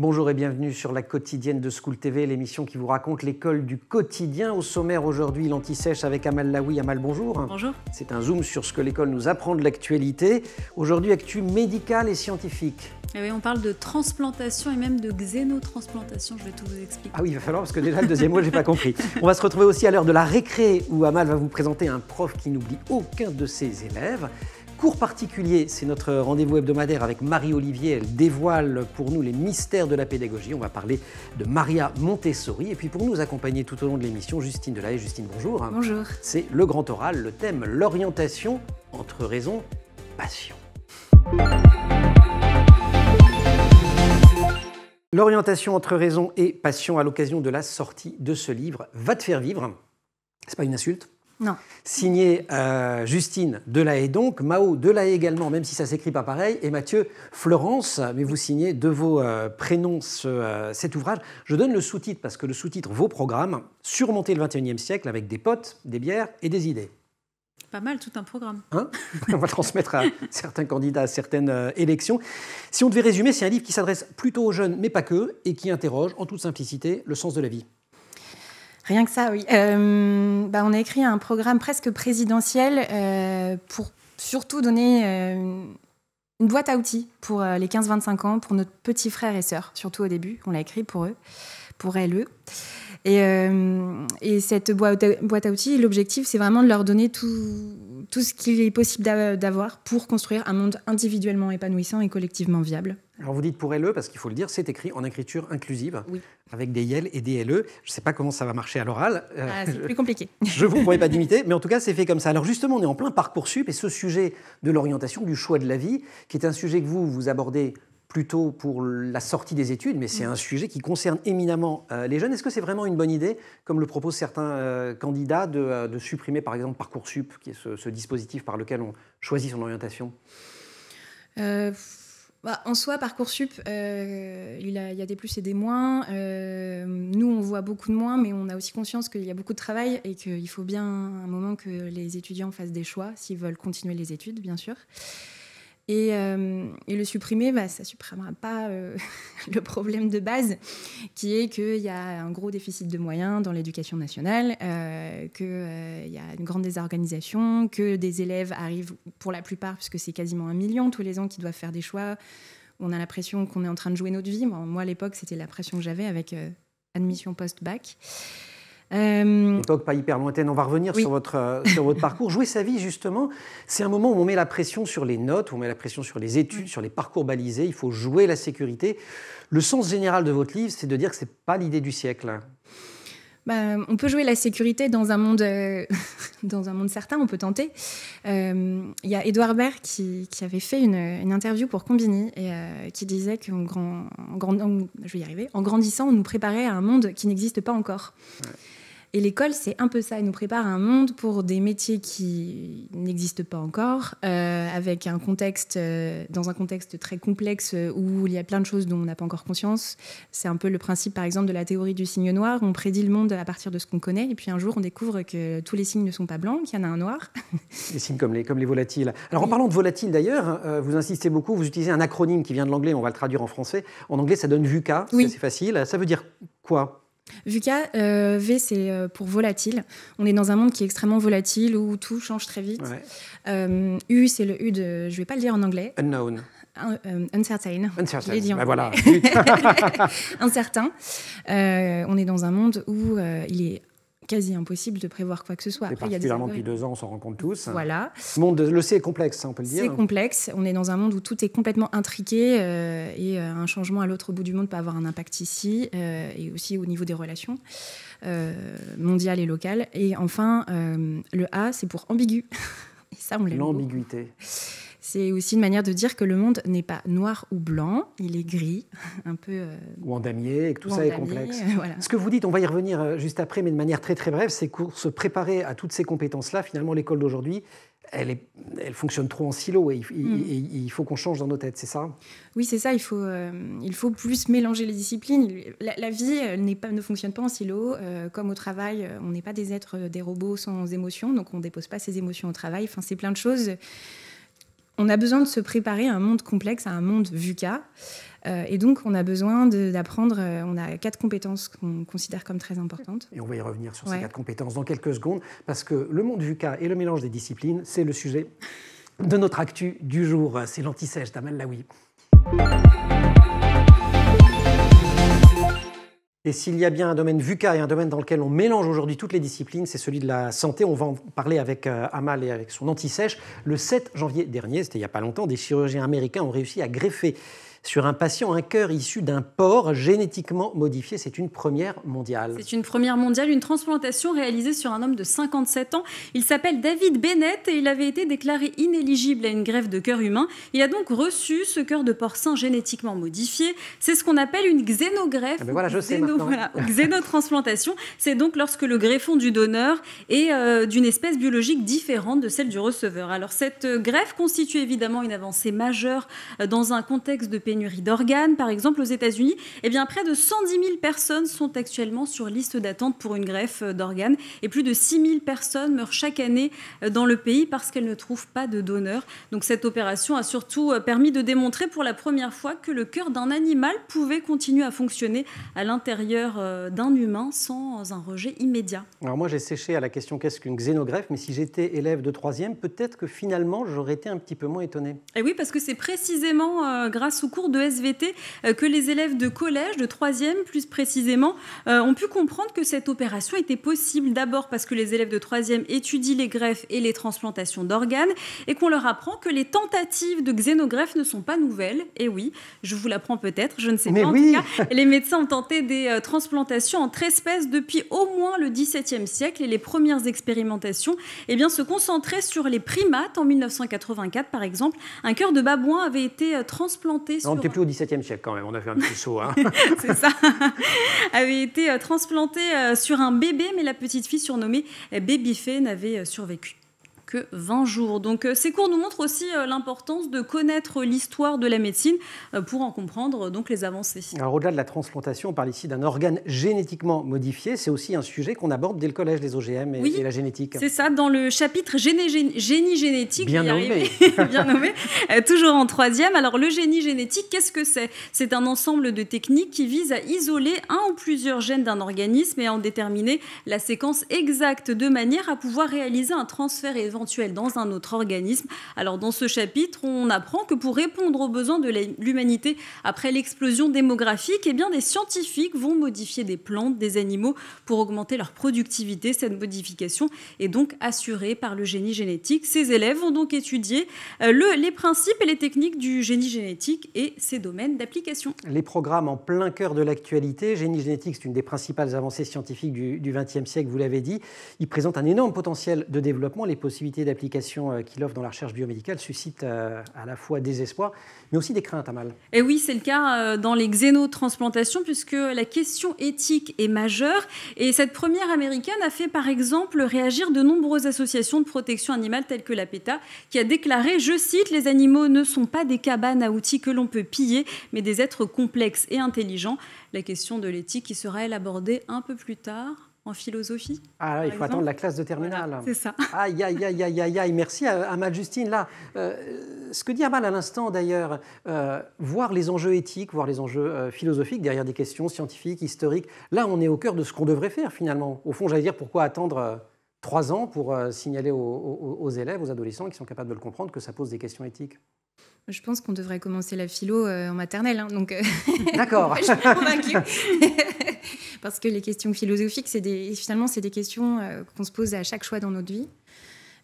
Bonjour et bienvenue sur la quotidienne de School TV, l'émission qui vous raconte l'école du quotidien. Au sommaire aujourd'hui, l'antisèche avec Amal Laoui. Amal, bonjour. Bonjour. C'est un zoom sur ce que l'école nous apprend de l'actualité. Aujourd'hui, actu médical et scientifique. Eh oui, on parle de transplantation et même de xénotransplantation, je vais tout vous expliquer. Ah oui, il va falloir, parce que déjà le deuxième mot, je n'ai pas compris. On va se retrouver aussi à l'heure de la récré, où Amal va vous présenter un prof qui n'oublie aucun de ses élèves. Cours particulier, c'est notre rendez-vous hebdomadaire avec Marie-Olivier. Elle dévoile pour nous les mystères de la pédagogie. On va parler de Maria Montessori. Et puis pour nous accompagner tout au long de l'émission, Justine Delahaye. Justine, bonjour. Bonjour. C'est le grand oral, le thème, l'orientation entre raison, passion. L'orientation entre raison et passion à l'occasion de la sortie de ce livre Va te faire vivre. C'est pas une insulte non. Signé euh, Justine Delahaye donc, Mao Delahaye également, même si ça s'écrit pas pareil, et Mathieu Florence, mais vous signez de vos euh, prénoms euh, cet ouvrage. Je donne le sous-titre parce que le sous-titre, vos programmes, surmonter le 21e siècle avec des potes, des bières et des idées. Pas mal, tout un programme. Hein on va transmettre à certains candidats à certaines élections. Si on devait résumer, c'est un livre qui s'adresse plutôt aux jeunes, mais pas que, et qui interroge en toute simplicité le sens de la vie. Rien que ça, oui. Euh, bah, on a écrit un programme presque présidentiel euh, pour surtout donner euh, une boîte à outils pour les 15-25 ans, pour notre petit frère et sœurs, surtout au début. On l'a écrit pour eux, pour elles, eux. Et, cette boîte à, boîte à outils, l'objectif, c'est vraiment de leur donner tout, tout ce qu'il est possible d'avoir pour construire un monde individuellement épanouissant et collectivement viable. Alors vous dites pour LE, parce qu'il faut le dire, c'est écrit en écriture inclusive, avec des yel et des LE. Je ne sais pas comment ça va marcher à l'oral. Euh, ah, c'est plus compliqué. je ne vous pourrais pas d'imiter, mais en tout cas, c'est fait comme ça. Alors justement, on est en plein parcoursup, et ce sujet de l'orientation, du choix de la vie, qui est un sujet que vous, vous abordez plutôt pour la sortie des études, mais c'est mm. un sujet qui concerne éminemment euh, les jeunes. Est-ce que c'est vraiment une bonne idée, comme le proposent certains euh, candidats, de, supprimer par exemple Parcoursup, qui est ce, dispositif par lequel on choisit son orientation bah, en soi, Parcoursup, euh, il, y a des plus et des moins. Euh, nous, on voit beaucoup de moins, mais on a aussi conscience qu'il y a beaucoup de travail et qu'il faut bien un moment que les étudiants fassent des choix, s'ils veulent continuer les études, bien sûr. Euh, et, le supprimer, bah, ça ne supprimera pas euh, le problème de base, qui est qu'il y a un gros déficit de moyens dans l'éducation nationale, euh, qu'il y a une grande désorganisation, que des élèves arrivent pour la plupart, puisque c'est quasiment un million tous les ans qui doivent faire des choix. On a l'impression qu'on est en train de jouer notre vie. Moi, à l'époque, c'était la pression que j'avais avec admission post-bac. Euh... Époque pas hyper lointaine, on va revenir sur, votre, euh, sur votre parcours. Jouer sa vie, justement, c'est un moment où on met la pression sur les notes, où on met la pression sur les études, mm. sur les parcours balisés, il faut jouer la sécurité. Le sens général de votre livre, c'est de dire que ce n'est pas l'idée du siècle. Bah, on peut jouer la sécurité dans un monde, euh, dans un monde certain, on peut tenter. Euh, il y a Édouard Baird qui, qui avait fait une, interview pour Combini et qui disait qu'en grand, je vais y arriver, en grandissant, on nous préparait à un monde qui n'existe pas encore. Ouais. Et l'école, c'est un peu ça. Elle nous prépare un monde pour des métiers qui n'existent pas encore, euh, avec un contexte, euh, dans un contexte très complexe euh, où il y a plein de choses dont on n'a pas encore conscience. C'est un peu le principe, par exemple, de la théorie du signe noir. On prédit le monde à partir de ce qu'on connaît, et puis un jour, on découvre que tous les signes ne sont pas blancs, qu'il y en a un noir. Les signes comme les, comme les volatiles. Alors, en parlant de volatiles, d'ailleurs, vous insistez beaucoup, vous utilisez un acronyme qui vient de l'anglais, on va le traduire en français. En anglais, ça donne VUCA, oui. c'est facile. Ça veut dire quoi Vu euh, V, c'est euh, pour volatile. On est dans un monde qui est extrêmement volatile où tout change très vite. Euh, U, c'est le U de, je vais pas le dire en anglais. Unknown. Euh, uncertain. Uncertain. Bah voilà. Incertain. on est dans un monde où il est quasi impossible de prévoir quoi que ce soit. particulièrement depuis deux ans, on s'en rend compte tous. Voilà. Le monde le est complexe, hein, on peut le dire. C'est complexe. On est dans un monde où tout est complètement intriqué euh, et euh, un changement à l'autre bout du monde peut avoir un impact ici euh, et aussi au niveau des relations mondiales et locales. Et enfin, le A, c'est pour ambigu. ça, on L'ambiguïté. C'est aussi une manière de dire que le monde n'est pas noir ou blanc, il est gris, un peu. Euh, ou en damier, et que tout ça est complexe. Ce que vous dites, on va y revenir euh, juste après, mais de manière très très brève, c'est pour se préparer à toutes ces compétences-là, finalement, l'école d'aujourd'hui, elle, est, elle, fonctionne trop en silo et, il mm. faut qu'on change dans nos têtes, c'est ça Oui, c'est ça. Il faut, euh, il faut plus mélanger les disciplines. La, vie pas, ne fonctionne pas en silo. comme au travail, on n'est pas des êtres, des robots sans émotions, donc on ne dépose pas ses émotions au travail. Enfin, c'est plein de choses on a besoin de se préparer à un monde complexe, à un monde VUCA. Euh, et donc, on a besoin d'apprendre, euh, on a quatre compétences qu'on considère comme très importantes. Et on va y revenir sur ces quatre compétences dans quelques secondes, parce que le monde VUCA et le mélange des disciplines, c'est le sujet de notre actu du jour. C'est l'antisèche d'Amal Laoui. Et s'il y a bien un domaine VUCA et un domaine dans lequel on mélange aujourd'hui toutes les disciplines, c'est celui de la santé. On va en parler avec euh, Amal et avec son anti-sèche. Le 7 janvier dernier, c'était il n'y a pas longtemps, des chirurgiens américains ont réussi à greffer sur un patient, un cœur issu d'un porc génétiquement modifié. C'est une première mondiale. C'est une première mondiale, une transplantation réalisée sur un homme de 57 ans. Il s'appelle David Bennett et il avait été déclaré inéligible à une greffe de cœur humain. Il a donc reçu ce cœur de porc sain génétiquement modifié. C'est ce qu'on appelle une xénogreffe. Ah ben voilà, je sais xénotransplantation. C'est donc lorsque le greffon du donneur est euh, d'une espèce biologique différente de celle du receveur. Alors cette euh, greffe constitue évidemment une avancée majeure euh, dans un contexte de pénurie d'organes, par exemple aux États-Unis, eh bien, près de 110 000 personnes sont actuellement sur liste d'attente pour une greffe euh, d'organes et plus de 6 000 personnes meurent chaque année euh, dans le pays parce qu'elles ne trouvent pas de donneur. Donc cette opération a surtout euh, permis de démontrer pour la première fois que le cœur d'un animal pouvait continuer à fonctionner à l'intérieur d'un humain sans un rejet immédiat. Alors moi j'ai séché à la question qu'est-ce qu'une xénogreffe, mais si j'étais élève de troisième, peut-être que finalement j'aurais été un petit peu moins étonné. Et eh oui, parce que c'est précisément grâce au cours de SVT euh, que les élèves de collège, de 3e plus précisément, euh, ont pu comprendre que cette opération était possible d'abord parce que les élèves de 3e étudient les greffes et les transplantations d'organes et qu'on leur apprend que les tentatives de xénogreffes ne sont pas nouvelles. Et oui, je vous l'apprends peut-être, je ne sais pas. En tout cas, les médecins ont tenté des euh, transplantations entre espèces depuis au moins le XVIIe siècle et les premières expérimentations eh bien, se concentraient sur les primates en 1984 par exemple. Un cœur de babouin avait été transplanté on n'était plus au XVIIe siècle quand même, on a fait un petit saut. Hein. C'est ça. avait été euh, transplantée euh, sur un bébé, mais la petite fille surnommée euh, Baby Faye n'avait survécu que 20 jours. Donc euh, ces cours nous montrent aussi euh, l'importance de connaître l'histoire de la médecine euh, pour en comprendre donc les avancées. Alors au-delà de la transplantation, on parle ici d'un organe génétiquement modifié. C'est aussi un sujet qu'on aborde dès le collège, des OGM et, la génétique. C'est ça, dans le chapitre génie, génétique. Bien nommé. bien nommé. toujours en troisième. Alors le génie génétique, qu'est-ce que c'est C'est un ensemble de techniques qui visent à isoler un ou plusieurs gènes d'un organisme et à en déterminer la séquence exacte de manière à pouvoir réaliser un transfert éventuel dans un autre organisme. Alors dans ce chapitre, on apprend que pour répondre aux besoins de l'humanité après l'explosion démographique, eh bien, des scientifiques vont modifier des plantes, des animaux pour augmenter leur productivité. Cette modification est donc assurée par le génie génétique. Ces élèves vont donc étudier euh, le, les principes et les techniques du génie génétique et ses domaines d'application. Les programmes en plein cœur de l'actualité, génie génétique, c'est une des principales avancées scientifiques du XXe siècle, vous l'avez dit. Il présente un énorme potentiel de développement, les possibilités d'applications d'application euh, qu'il offre dans la recherche biomédicale suscite euh, à la fois des espoirs, mais aussi des craintes à mal. Et eh oui, c'est le cas euh, dans les xénotransplantations, puisque la question éthique est majeure. Et cette première américaine a fait, par exemple, réagir de nombreuses associations de protection animale, telles que la PETA, qui a déclaré, je cite, Les animaux ne sont pas des cabanes à outils que l'on peut piller, mais des êtres complexes et intelligents. La question de l'éthique qui sera, elle, abordée un peu plus tard en philosophie. Ah il faut attendre la classe de terminale. c'est ça. Aïe, aïe, aïe, aïe, aïe, aïe. Merci à, à Mal Justine. Là, euh, ce que dit Amal à l'instant d'ailleurs, euh, voir les enjeux éthiques, voir les enjeux euh, philosophiques derrière des questions scientifiques, historiques, là, on est au cœur de ce qu'on devrait faire finalement. Au fond, j'allais dire pourquoi attendre trois ans pour signaler aux élèves, aux adolescents qui sont capables de le comprendre que ça pose des questions éthiques. Je pense qu'on devrait commencer la philo euh, en maternelle. Hein, donc, euh, D'accord. je suis convaincue. Parce que les questions philosophiques, c'est des, finalement, c'est des questions euh, qu'on se pose à chaque choix dans notre vie.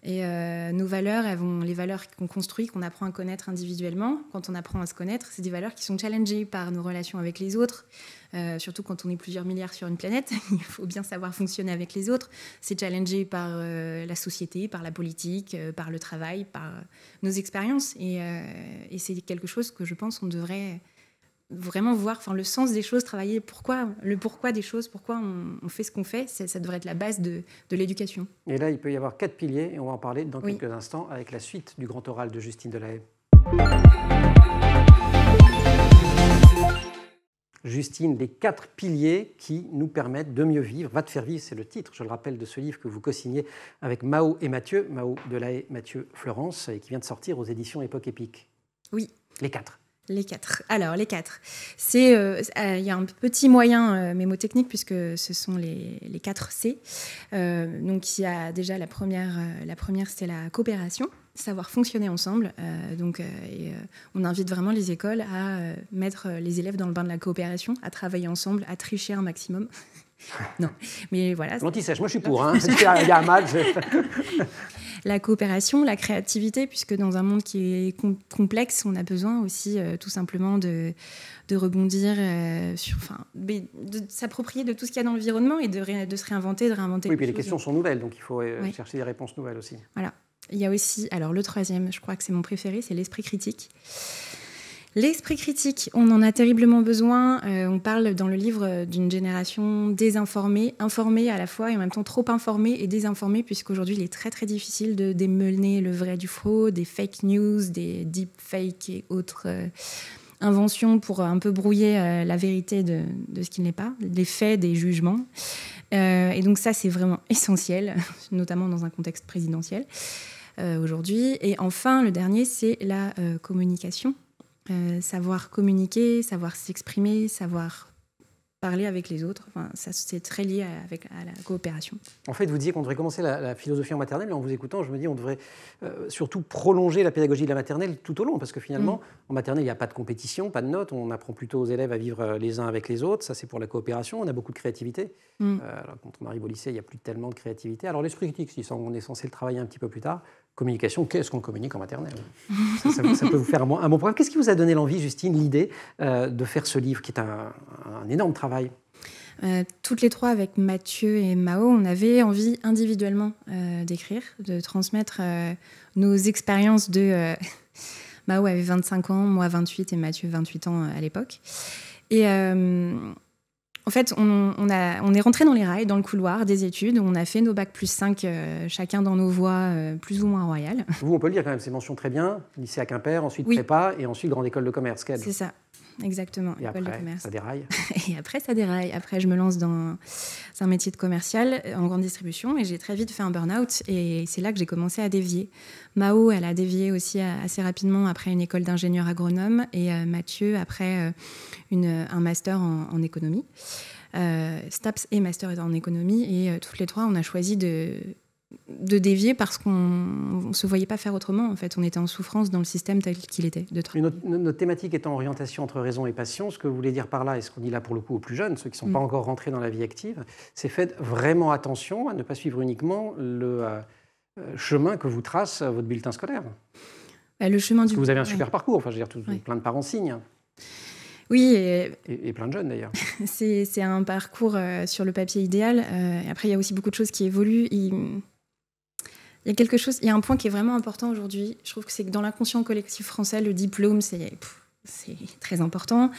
Et euh, nos valeurs, les valeurs qu'on construit, qu'on apprend à connaître individuellement, quand on apprend à se connaître, c'est des valeurs qui sont challengées par nos relations avec les autres, euh, surtout quand on est plusieurs milliards sur une planète, il faut bien savoir fonctionner avec les autres. C'est challengé par euh, la société, par la politique, par le travail, par nos expériences. Et, et c'est quelque chose que je pense qu'on devrait vraiment voir enfin, le sens des choses, travailler pourquoi, le pourquoi des choses, pourquoi on, fait ce qu'on fait, ça, devrait être la base de, l'éducation. Et là, il peut y avoir quatre piliers, et on va en parler dans quelques instants avec la suite du grand oral de Justine Delahaye. Justine, les quatre piliers qui nous permettent de mieux vivre. Va te faire vivre, c'est le titre, je le rappelle, de ce livre que vous co-signez avec Mao et Mathieu, Mao Delahaye, Mathieu Florence, et qui vient de sortir aux éditions Époque Épique. Oui. Les quatre. Les quatre. Alors, les quatre. Euh, euh, il y a un petit moyen euh, mémotechnique puisque ce sont les, quatre C. donc, il y a déjà la première, la première c'est la coopération, savoir fonctionner ensemble. donc, on invite vraiment les écoles à mettre les élèves dans le bain de la coopération, à travailler ensemble, à tricher un maximum. non, mais voilà. L'anti-sèche, moi je suis pour. Hein. Il y a un match. la coopération, la créativité, puisque dans un monde qui est complexe, on a besoin aussi euh, tout simplement de, de rebondir euh, sur, enfin, de, s'approprier de tout ce qu'il y a dans l'environnement et de, de, se réinventer, de réinventer. Oui, puis les questions sont nouvelles, donc il faut euh, chercher des réponses nouvelles aussi. Voilà. Il y a aussi, alors le troisième, je crois que c'est mon préféré, c'est l'esprit critique. L'esprit critique, on en a terriblement besoin. Euh, on parle dans le livre d'une génération désinformée, informée à la fois et en même temps trop informée et désinformée, puisqu'aujourd'hui il est très très difficile de démêler le vrai du faux, des fake news, des deep fakes et autres. Euh, inventions pour euh, un peu brouiller la vérité de, ce qui n'est pas, des faits, des jugements. et donc ça, c'est vraiment essentiel, notamment dans un contexte présidentiel aujourd'hui. Et enfin, le dernier, c'est la communication. Euh, savoir communiquer, savoir s'exprimer, savoir parler avec les autres, enfin, ça c'est très lié à, avec, la coopération. En fait, vous disiez qu'on devrait commencer la, philosophie en maternelle, en vous écoutant, je me dis on devrait euh, surtout prolonger la pédagogie de la maternelle tout au long, parce que finalement, mm. en maternelle, il n'y a pas de compétition, pas de notes, on apprend plutôt aux élèves à vivre euh, les uns avec les autres, ça c'est pour la coopération, on a beaucoup de créativité. Mm. quand on arrive au lycée, il n'y a plus tellement de créativité. Alors l'esprit critique, on est censé le travailler un petit peu plus tard, communication, qu'est-ce qu'on communique en maternelle ça, peut vous faire un bon, point. Qu'est-ce qui vous a donné l'envie, Justine, l'idée euh, de faire ce livre, qui est un, énorme travail euh, toutes les trois, avec Mathieu et Mao, on avait envie individuellement euh, d'écrire, de transmettre nos expériences de... Mao avait 25 ans, moi 28 et Mathieu 28 ans à l'époque. Et, en fait, on, a, on est rentré dans les rails, dans le couloir des études. On a fait nos bacs plus 5, euh, chacun dans nos voies euh, plus ou moins royales. Vous, on peut le dire quand même, ces mentions très bien. Lycée à Quimper, ensuite prépa et ensuite grande école de commerce. C'est ça exactement. Et après, de commerce. ça déraille. et après, ça déraille. Après, je me lance dans un métier de commercial euh, en grande distribution et j'ai très vite fait un burn-out. Et c'est là que j'ai commencé à dévier. Mao, elle a dévié aussi euh, assez rapidement après une école d'ingénieur agronome et euh, Mathieu après un master en, économie. STAPS et master en économie. Et toutes les trois, on a choisi de de dévier parce qu'on ne se voyait pas faire autrement. En fait, on était en souffrance dans le système tel qu'il était. De Notre, notre, thématique étant orientation entre raison et passion, ce que vous voulez dire par là, et ce qu'on dit là pour le coup aux plus jeunes, ceux qui ne sont mm. pas encore rentrés dans la vie active, c'est faites vraiment attention à ne pas suivre uniquement le euh, euh, chemin que vous trace votre bulletin scolaire. Bah, le chemin du... vous avez un super parcours. Enfin, je veux dire, plein de parents signent. Oui. Et, et, plein de jeunes d'ailleurs. c'est un parcours euh, sur le papier idéal. après, il y a aussi beaucoup de choses qui évoluent. Il y a quelque chose, un point qui est vraiment important aujourd'hui. Je trouve que c'est que dans l'inconscient collectif français, le diplôme, c'est très important.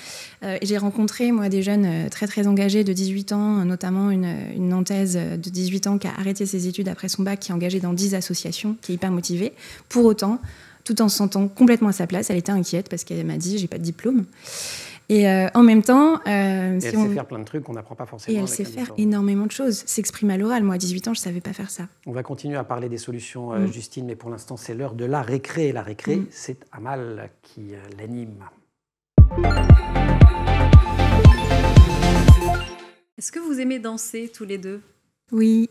Euh, j'ai rencontré, moi, des jeunes euh, très, très engagés de 18 ans, notamment une, une nantaise de 18 ans qui a arrêté ses études après son bac, qui est engagée dans 10 associations, qui est hyper motivée. Pour autant, tout en se sentant complètement à sa place, elle était inquiète parce qu'elle m'a dit, j'ai pas de diplôme. Et euh, en même temps. Euh, et si elle sait faire plein de trucs qu'on n'apprend pas forcément. Et elle sait faire énormément de choses. S'exprimer à l'oral. Moi, à 18 ans, je ne savais pas faire ça. On va continuer à parler des solutions, euh, mm. Justine, mais pour l'instant, c'est l'heure de la récré. La récré, mm. c'est Amal qui l'anime. Est-ce que vous aimez danser tous les deux oui.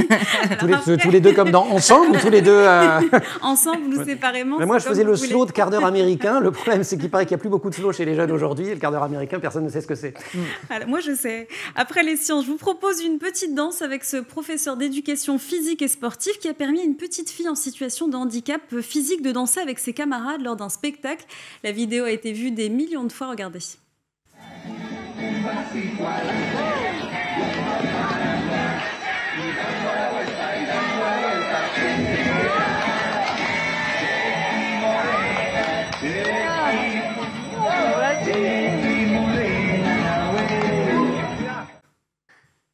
tous, les, deux comme dans Ensemble ou tous les deux euh, Ensemble ou séparément Mais Moi, je faisais le slow de quart d'heure américain. Le problème, c'est qu'il paraît qu'il n'y a plus beaucoup de slow chez les jeunes aujourd'hui. Et le quart d'heure américain, personne ne sait ce que c'est. Mm. moi, je sais. Après les sciences, je vous propose une petite danse avec ce professeur d'éducation physique et sportive qui a permis à une petite fille en situation de handicap euh, physique de danser avec ses camarades lors d'un spectacle. La vidéo a été vue des millions de fois. Regardez.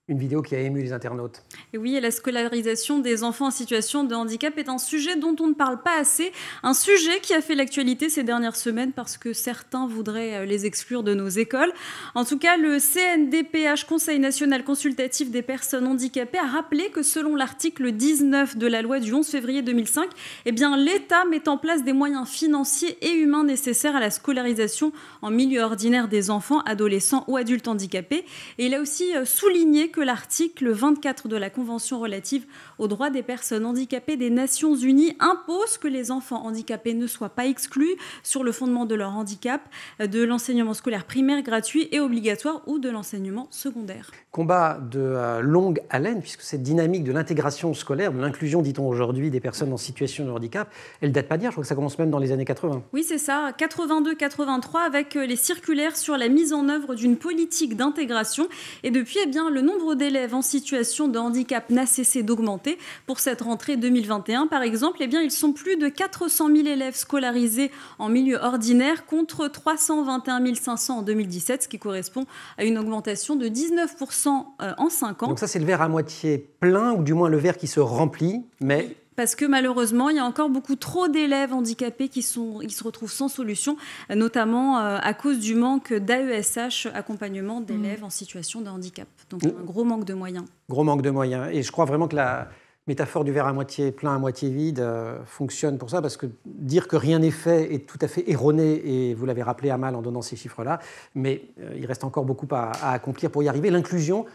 une vidéo qui a ému les internautes. Et oui, et la scolarisation des enfants en situation de handicap est un sujet dont on ne parle pas assez, un sujet qui a fait l'actualité ces dernières semaines parce que certains voudraient euh, les exclure de nos écoles. En tout cas, le CNDPH, Conseil national consultatif des personnes handicapées, a rappelé que selon l'article 19 de la loi du 11 février 2005, eh bien, l'État met en place des moyens financiers et humains nécessaires à la scolarisation en milieu ordinaire des enfants, adolescents ou adultes handicapés. Et il a aussi euh, souligné que l'article 24 de la Convention relative aux droits des personnes handicapées des Nations Unies impose que les enfants handicapés ne soient pas exclus sur le fondement de leur handicap de l'enseignement scolaire primaire gratuit et obligatoire ou de l'enseignement secondaire. Combat de euh, longue haleine, puisque cette dynamique de l'intégration scolaire, de l'inclusion, dit-on aujourd'hui, des personnes en situation de handicap, elle date pas d'hier, je crois que ça commence même dans les années 80. Oui, c'est ça, 82-83, avec euh, les circulaires sur la mise en œuvre d'une politique d'intégration. Et depuis, eh bien, le nombre nombre d'élèves en situation de handicap n'a cessé d'augmenter. Pour cette rentrée 2021, par exemple, eh bien, ils sont plus de 400 000 élèves scolarisés en milieu ordinaire contre 321 500 en 2017, ce qui correspond à une augmentation de 19% euh, en 5 ans. Donc ça, c'est le verre à moitié plein, ou du moins le verre qui se remplit, mais parce que malheureusement, il y a encore beaucoup trop d'élèves handicapés qui, sont, se retrouvent sans solution, notamment euh, à cause du manque d'AESH, accompagnement d'élèves mm. en situation de handicap. Donc mm. un gros manque de moyens. Gros manque de moyens. Et je crois vraiment que la métaphore du verre à moitié plein, à moitié vide euh, fonctionne pour ça, parce que dire que rien n'est fait est tout à fait erroné, et vous l'avez rappelé à mal en donnant ces chiffres-là, mais euh, il reste encore beaucoup à accomplir pour y arriver. L'inclusion,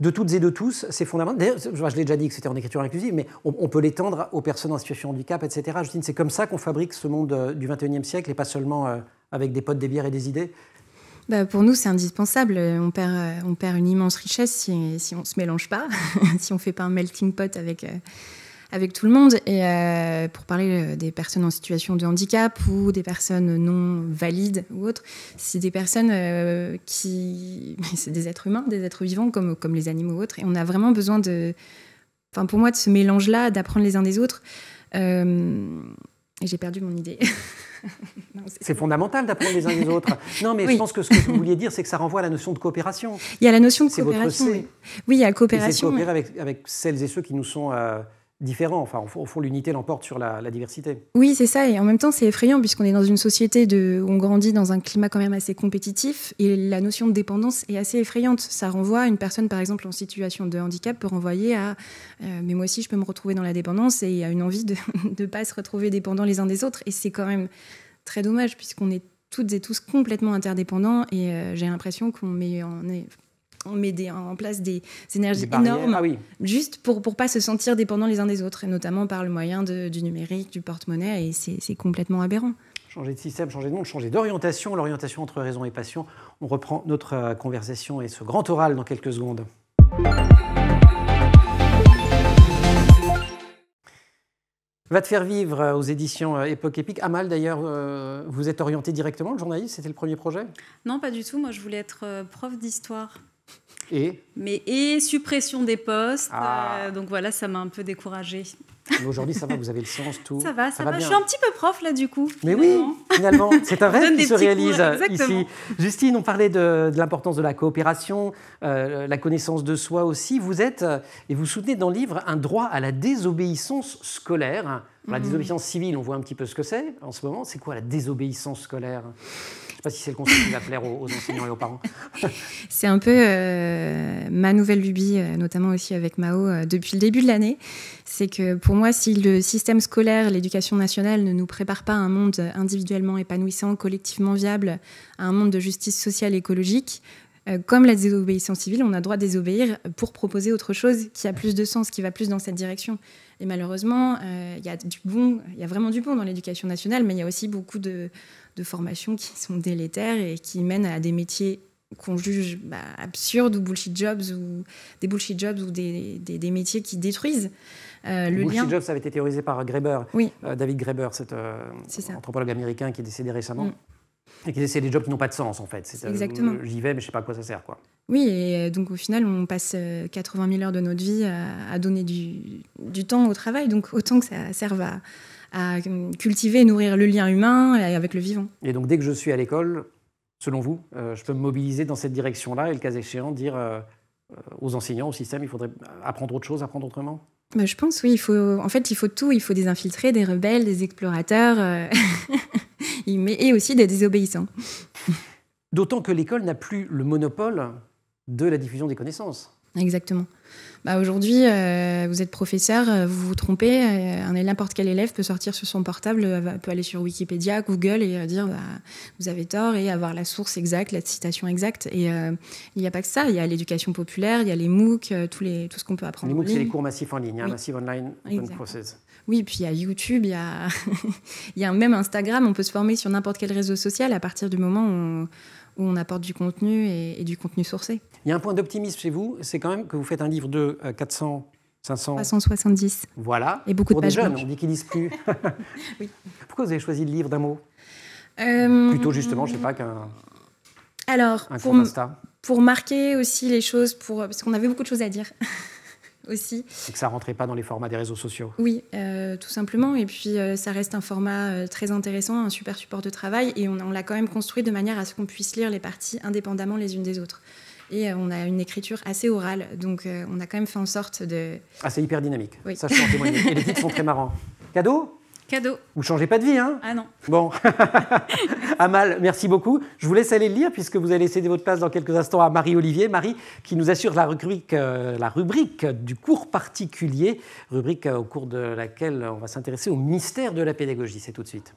de toutes et de tous, c'est fondamental. D'ailleurs, je l'ai déjà dit que c'était en écriture inclusive, mais on, peut l'étendre aux personnes en situation de handicap, etc. Justine, c'est comme ça qu'on fabrique ce monde euh, du 21e siècle et pas seulement euh, avec des potes, des bières et des idées. Bah, pour nous, c'est indispensable. Euh, on perd, on perd une immense richesse si, si on ne se mélange pas, si on ne fait pas un melting pot avec, avec tout le monde. Et euh, pour parler euh, des personnes en situation de handicap ou des personnes non valides ou autres, c'est des personnes euh, qui. C'est des êtres humains, des êtres vivants comme, comme les animaux ou autres. Et on a vraiment besoin de. Enfin, pour moi, de ce mélange-là, d'apprendre les uns des autres. j'ai perdu mon idée. c'est fondamental d'apprendre les uns des autres. Non, mais je pense que ce que vous vouliez dire, c'est que ça renvoie à la notion de coopération. Il y a la notion de coopération. Votre oui. oui. il y a la coopération. C'est coopérer avec, avec, celles et ceux qui nous sont différents. Enfin, au fond, l'unité l'emporte sur la, diversité. Oui, c'est ça. Et en même temps, c'est effrayant puisqu'on est dans une société où on grandit dans un climat quand même assez compétitif et la notion de dépendance est assez effrayante. Ça renvoie à une personne, par exemple, en situation de handicap peut renvoyer à euh, mais moi aussi, je peux me retrouver dans la dépendance et à une envie de ne pas se retrouver dépendant les uns des autres. Et c'est quand même très dommage puisqu'on est toutes et tous complètement interdépendants et euh, j'ai l'impression qu'on met en on met en place des énergies énormes, ah juste pour ne pas se sentir dépendants les uns des autres, et notamment par le moyen du numérique, du porte-monnaie, et c'est complètement aberrant. Changer de système, changer de monde, changer d'orientation, l'orientation entre raison et passion. On reprend notre euh, conversation et ce grand oral dans quelques secondes. Va te faire vivre euh, aux éditions euh, Époque Épique. Amal, d'ailleurs, vous êtes orienté directement, le journaliste, c'était le premier projet Non, pas du tout. Moi, je voulais être prof d'histoire. Et Mais et suppression des postes. Ah. Euh, donc voilà, ça m'a un peu découragée. Aujourd'hui, ça va, vous avez le sens, tout. Ça va, ça, va. Je suis un petit peu prof là, du coup. Mais oui, finalement, c'est un rêve qui se réalise euh, ici. Justine, on parlait de, l'importance de la coopération, euh, la connaissance de soi aussi. Vous êtes, et vous soutenez dans le livre, un droit à la désobéissance scolaire. la mhm. désobéissance civile, on voit un petit peu ce que c'est en ce moment. C'est quoi la désobéissance scolaire sais pas si c'est le conseil qui va plaire aux, enseignants et aux parents. c'est un peu euh, ma nouvelle lubie, euh, notamment aussi avec Mao, euh, depuis le début de l'année. C'est que pour moi, si le système scolaire, l'éducation nationale ne nous prépare pas à un monde individuellement épanouissant, collectivement viable, à un monde de justice sociale et écologique, comme la désobéissance civile, on a droit de désobéir pour proposer autre chose qui a plus de sens, qui va plus dans cette direction. Et malheureusement, il y a du bon, il y a vraiment du bon dans l'éducation nationale, mais il y a aussi beaucoup de, de formations qui sont délétères et qui mènent à des métiers qu'on juge bah, absurdes ou bullshit jobs ou des bullshit jobs ou des, métiers qui détruisent euh, le bullshit jobs, ça avait été théorisé par Graeber, euh, David Graeber, cet euh, anthropologue américain qui est décédé récemment. Mm. Et qui c'est des jobs qui n'ont pas de sens en fait. Exactement. J'y vais, mais je sais pas à quoi ça sert quoi. Oui, et donc au final, on passe 80 000 heures de notre vie à, donner du, du, temps au travail, donc autant que ça serve à, à euh, cultiver et nourrir le lien humain avec le vivant. Et donc dès que je suis à l'école, selon vous, euh, je peux me mobiliser dans cette direction-là et le cas échéant dire euh, aux enseignants, au système, il faudrait apprendre autre chose, apprendre autrement bah, Je pense oui, il faut, en fait il faut tout, il faut des infiltrés, des rebelles, des explorateurs, et aussi des désobéissants. D'autant que l'école n'a plus le monopole de la diffusion des connaissances. Exactement. Bah aujourd'hui, euh, vous êtes professeur, euh, vous vous trompez, euh, n'importe quel élève peut sortir sur son portable, peut aller sur Wikipédia, Google et dire bah, vous avez tort et avoir la source exacte, la citation exacte. Et il n'y a pas que ça, il y a l'éducation populaire, il y a les MOOC, tous les, tout ce qu'on peut apprendre. Les MOOC, c'est les cours massifs en ligne, hein, oui. online, open process. Oui, puis il y a YouTube, il y a, il même Instagram, on peut se former sur n'importe quel réseau social à partir du moment où où on apporte du contenu et, du contenu sourcé. Il y a un point d'optimisme chez vous, c'est quand même que vous faites un livre de 400 500... 370. Voilà. Et beaucoup de pages jeunes, on dit qu'ils lisent plus. oui. Pourquoi vous avez choisi le livre d'un mot euh, Plutôt justement, je sais pas qu'un. Alors, pour, pour marquer aussi les choses, pour, parce qu'on avait beaucoup de choses à dire. aussi. Et que ça rentrait pas dans les formats des réseaux sociaux. Oui, euh, tout simplement. Et puis euh, ça reste un format euh, très intéressant, un super support de travail. Et on, l'a quand même construit de manière à ce qu'on puisse lire les parties indépendamment les unes des autres. Et on a une écriture assez orale, donc on a quand même fait en sorte de. Ah, c'est hyper dynamique. Ça, je peux Et les titres sont très marrants. Cadeau Cadeau. Vous changez pas de vie, hein Ah non. Bon. Amal, merci beaucoup. Je vous laisse aller le lire puisque vous allez céder votre place dans quelques instants à Marie-Olivier. Marie qui nous assure la rubrique, euh, la rubrique du cours particulier, rubrique euh, au cours de laquelle on va s'intéresser au mystère de la pédagogie. C'est tout de suite.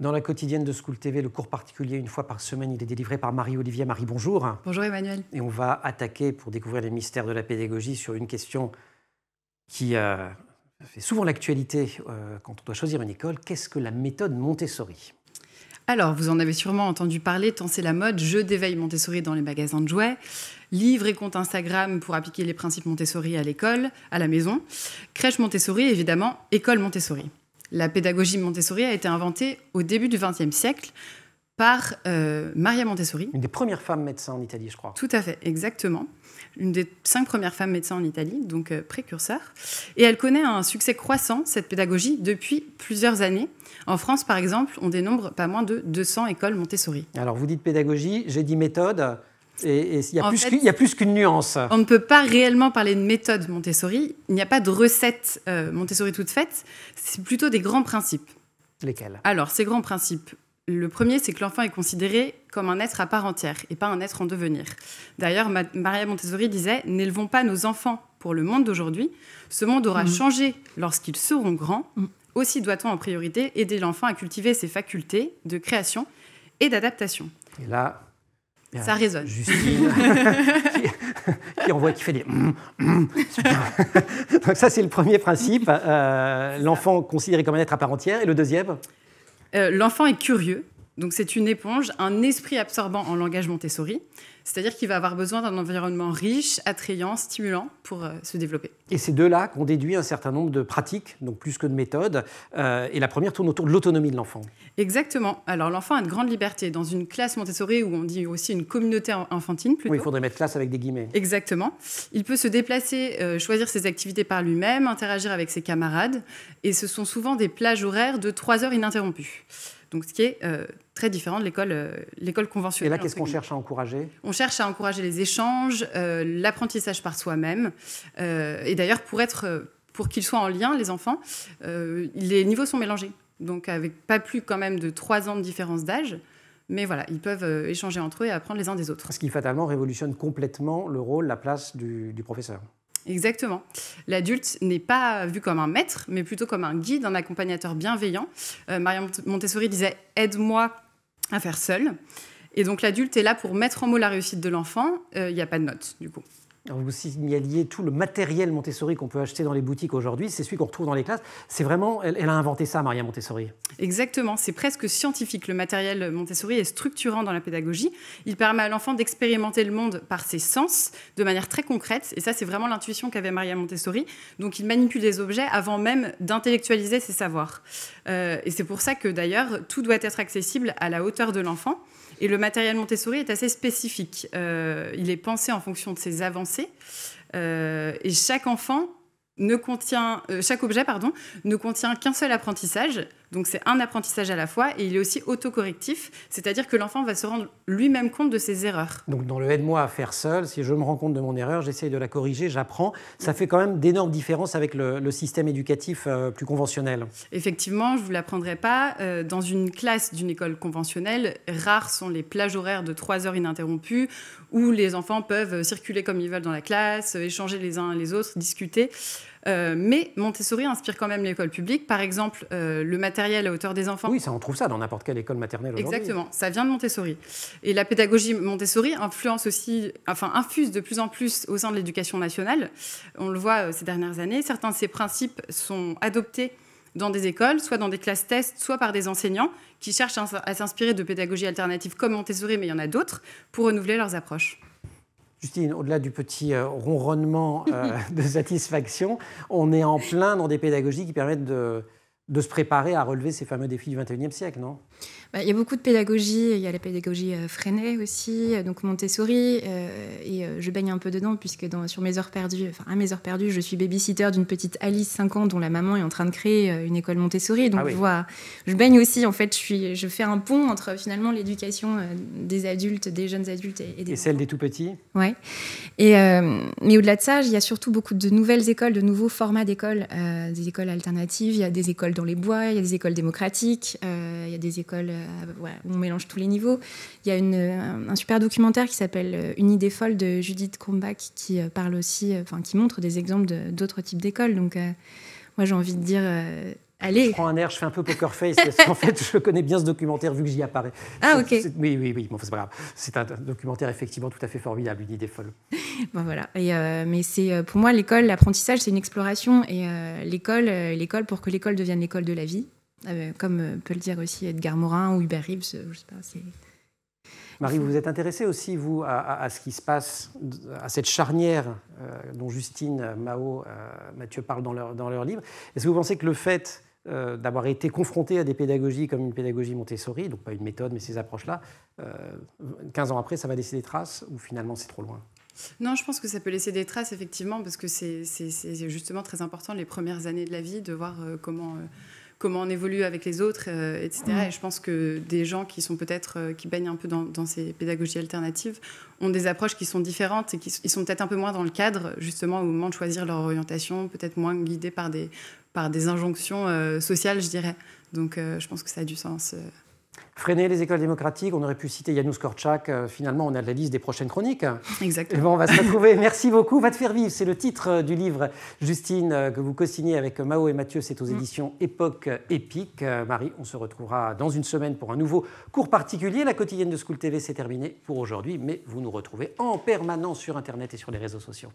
Dans la quotidienne de School TV, le cours particulier, une fois par semaine, il est délivré par Marie-Olivier. Marie, bonjour. Bonjour Emmanuel. Et on va attaquer, pour découvrir les mystères de la pédagogie, sur une question qui euh, fait souvent l'actualité euh, quand on doit choisir une école. Qu'est-ce que la méthode Montessori alors, vous en avez sûrement entendu parler, tant c'est la mode, Je d'éveil Montessori dans les magasins de jouets, livres et comptes Instagram pour appliquer les principes Montessori à l'école, à la maison, crèche Montessori, évidemment, école Montessori. La pédagogie Montessori a été inventée au début du XXe siècle par euh, Maria Montessori. Une des premières femmes médecins en Italie, je crois. Tout à fait, exactement. Une des cinq premières femmes médecins en Italie, donc euh, précurseur. Et elle connaît un succès croissant, cette pédagogie, depuis plusieurs années. En France, par exemple, on dénombre pas moins de 200 écoles Montessori. Alors, vous dites pédagogie, j'ai dit méthode il y a, plus, qu'une nuance. On ne peut pas réellement parler de méthode Montessori. Il n'y a pas de recette euh, Montessori toute faite. C'est plutôt des grands principes. Lesquels Alors, ces grands principes. Le premier, c'est que l'enfant est considéré comme un être à part entière et pas un être en devenir. D'ailleurs, Maria Montessori disait N'élevons pas nos enfants pour le monde d'aujourd'hui. Ce monde aura mm. changé lorsqu'ils seront grands. Mm. Aussi doit-on en priorité aider l'enfant à cultiver ses facultés de création et d'adaptation. Et là, ça résonne. Justine, qui, on voit qui fait des. Mm, mm, Donc, ça, c'est le premier principe. Euh, l'enfant considéré comme un être à part entière. Et le deuxième euh, L'enfant est curieux donc c'est une éponge, un esprit absorbant en langage Montessori, c'est-à-dire qu'il va avoir besoin d'un environnement riche, attrayant, stimulant pour euh, se développer. Et c'est de là qu'on déduit un certain nombre de pratiques, donc plus que de méthodes, euh, et la première tourne autour de l'autonomie de l'enfant. Exactement, alors l'enfant a une grande liberté. Dans une classe Montessori, où on dit aussi une communauté enfantine plutôt. Oui, il faudrait mettre classe avec des guillemets. Exactement, il peut se déplacer, euh, choisir ses activités par lui-même, interagir avec ses camarades, et ce sont souvent des plages horaires de trois heures ininterrompues donc ce qui est euh, très différent de l'école, euh, l'école conventionnelle. Et là, qu'est-ce qu'on cherche à encourager On cherche à encourager les échanges, euh, l'apprentissage par soi-même. et d'ailleurs, pour, être, pour qu'ils soient en lien, les enfants, les niveaux sont mélangés. Donc avec pas plus quand même de trois ans de différence d'âge. Mais voilà, ils peuvent échanger entre eux et apprendre les uns des autres. Ce qui fatalement révolutionne complètement le rôle, la place du professeur. Exactement. L'adulte n'est pas vu comme un maître, mais plutôt comme un guide, un accompagnateur bienveillant. Euh, Montessori disait Aide-moi à faire seul. Et donc l'adulte est là pour mettre en mot la réussite de l'enfant. Euh, il n'y a pas de note, du coup. Alors vous signaliez tout le matériel Montessori qu'on peut acheter dans les boutiques aujourd'hui, c'est celui qu'on retrouve dans les classes. C'est vraiment, elle, a inventé ça, Maria Montessori. Exactement, c'est presque scientifique. Le matériel Montessori est structurant dans la pédagogie. Il permet à l'enfant d'expérimenter le monde par ses sens de manière très concrète. Et ça, c'est vraiment l'intuition qu'avait Maria Montessori. Donc il manipule des objets avant même d'intellectualiser ses savoirs. Euh, et c'est pour ça que d'ailleurs, tout doit être accessible à la hauteur de l'enfant. Et le matériel Montessori est assez spécifique. Euh, il est pensé en fonction de ses avancées. Euh, et chaque enfant ne chaque objet pardon, ne contient qu'un seul apprentissage donc c'est un apprentissage à la fois et il est aussi autocorrectif, c'est-à-dire que l'enfant va se rendre lui-même compte de ses erreurs. Donc dans le aide-moi à faire seul, si je me rends compte de mon erreur, j'essaye de la corriger, j'apprends. Ça fait quand même d'énormes différences avec le, système éducatif euh, plus conventionnel. Effectivement, je ne vous l'apprendrai pas. Euh, dans une classe d'une école conventionnelle, rares sont les plages horaires de trois heures ininterrompues où les enfants peuvent euh, circuler comme ils veulent dans la classe, échanger les uns les autres, discuter. Euh, mais Montessori inspire quand même l'école publique. Par exemple, euh, le matériel à hauteur des enfants. Oui, ça, on trouve ça dans n'importe quelle école maternelle aujourd'hui. Exactement, ça vient de Montessori. Et la pédagogie Montessori influence aussi, enfin, infuse de plus en plus au sein de l'éducation nationale. On le voit euh, ces dernières années. Certains de ces principes sont adoptés dans des écoles, soit dans des classes tests, soit par des enseignants qui cherchent à s'inspirer de pédagogies alternatives comme Montessori, mais il y en a d'autres, pour renouveler leurs approches. Justine, au-delà du petit euh, ronronnement euh, de satisfaction, on est en plein dans des pédagogies qui permettent de, se préparer à relever ces fameux défis du 21e siècle, non bah, il y a beaucoup de pédagogie, il y a la pédagogie euh, freinée aussi, euh, donc Montessori, euh, et je baigne un peu dedans, puisque dans, sur mes heures perdues, enfin à mes heures perdues, je suis babysitter d'une petite Alice, 5 ans, dont la maman est en train de créer une école Montessori. Ah donc je baigne aussi, en fait, je, suis, je fais un pont entre finalement l'éducation des adultes, des jeunes adultes et, des. Et celle des tout petits Ouais. Et, mais au-delà de ça, il y a surtout beaucoup de nouvelles écoles, de nouveaux formats d'écoles, des écoles alternatives, il y a des écoles dans les bois, il y a des écoles démocratiques, il y a des écoles euh, on mélange tous les niveaux. Il y a euh, un, super documentaire qui s'appelle euh, Une idée folle de Judith Kronbach qui parle aussi, enfin qui montre des exemples d'autres types d'écoles. Donc moi j'ai envie de dire Allez. Je prends un air, je fais un peu poker face, parce qu'en fait, je connais bien ce documentaire vu que j'y apparais. Ah, ok. Oui, oui, oui, c'est pas grave. C'est un, documentaire effectivement tout à fait formidable, une idée folle. Bon, voilà. mais c'est pour moi, l'école, l'apprentissage, c'est une exploration. Et l'école, l'école, pour que l'école devienne l'école de la vie, euh, comme euh, peut le dire aussi Edgar Morin ou Hubert Reeves, euh, je sais pas, Marie, vous êtes intéressée aussi, vous, à, ce qui se passe, à cette charnière dont Justine, Mao, Mathieu parlent dans leur, dans leur livre. Est-ce que vous pensez que le fait d'avoir été confronté à des pédagogies comme une pédagogie Montessori, donc pas une méthode, mais ces approches-là, 15 ans après, ça va laisser des traces ou finalement c'est trop loin non, je pense que ça peut laisser des traces, effectivement, parce que c'est justement très important les premières années de la vie de voir comment comment on évolue avec les autres, euh, etc. Et je pense que des gens qui sont peut-être, euh, qui baignent un peu dans, ces pédagogies alternatives, ont des approches qui sont différentes et qui sont peut-être un peu moins dans le cadre, justement, au moment de choisir leur orientation, peut-être moins guidés par des, par des injonctions euh, sociales, je dirais. Donc je pense que ça a du sens freiner les écoles démocratiques. On aurait pu citer Janusz Korczak. Euh, finalement, on a la liste des prochaines chroniques. Exactement. bon, on va se retrouver. Merci beaucoup. Va te faire vivre, c'est le titre euh, du livre, Justine, euh, que vous co-signez avec Mao et Mathieu. C'est aux mm. éditions Époque Épique. Marie, on se retrouvera dans une semaine pour un nouveau cours particulier. La quotidienne de School TV, c'est terminé pour aujourd'hui. Mais vous nous retrouvez en permanence sur Internet et sur les réseaux sociaux.